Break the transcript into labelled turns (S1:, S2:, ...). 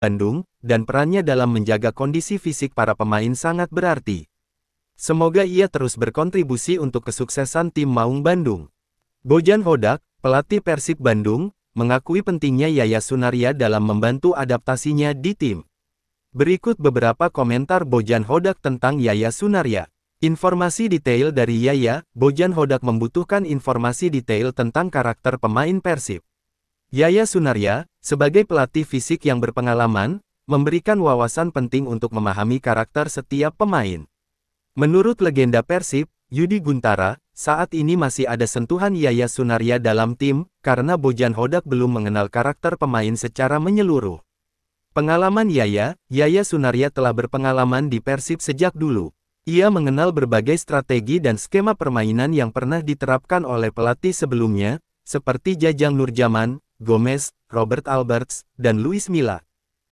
S1: Bandung, dan perannya dalam menjaga kondisi fisik para pemain sangat berarti. Semoga ia terus berkontribusi untuk kesuksesan tim Maung Bandung. Bojan Hodak, pelatih Persib Bandung, mengakui pentingnya Yaya Sunaria dalam membantu adaptasinya di tim. Berikut beberapa komentar Bojan Hodak tentang Yaya Sunaria. Informasi detail dari Yaya, Bojan Hodak membutuhkan informasi detail tentang karakter pemain Persib. Yaya Sunaria, sebagai pelatih fisik yang berpengalaman, memberikan wawasan penting untuk memahami karakter setiap pemain. Menurut legenda Persib, Yudi Guntara, saat ini masih ada sentuhan Yaya Sunaria dalam tim, karena Bojan Hodak belum mengenal karakter pemain secara menyeluruh. Pengalaman Yaya, Yaya Sunaria telah berpengalaman di Persib sejak dulu. Ia mengenal berbagai strategi dan skema permainan yang pernah diterapkan oleh pelatih sebelumnya, seperti Jajang Nurjaman, Gomez, Robert Alberts, dan Louis Mila,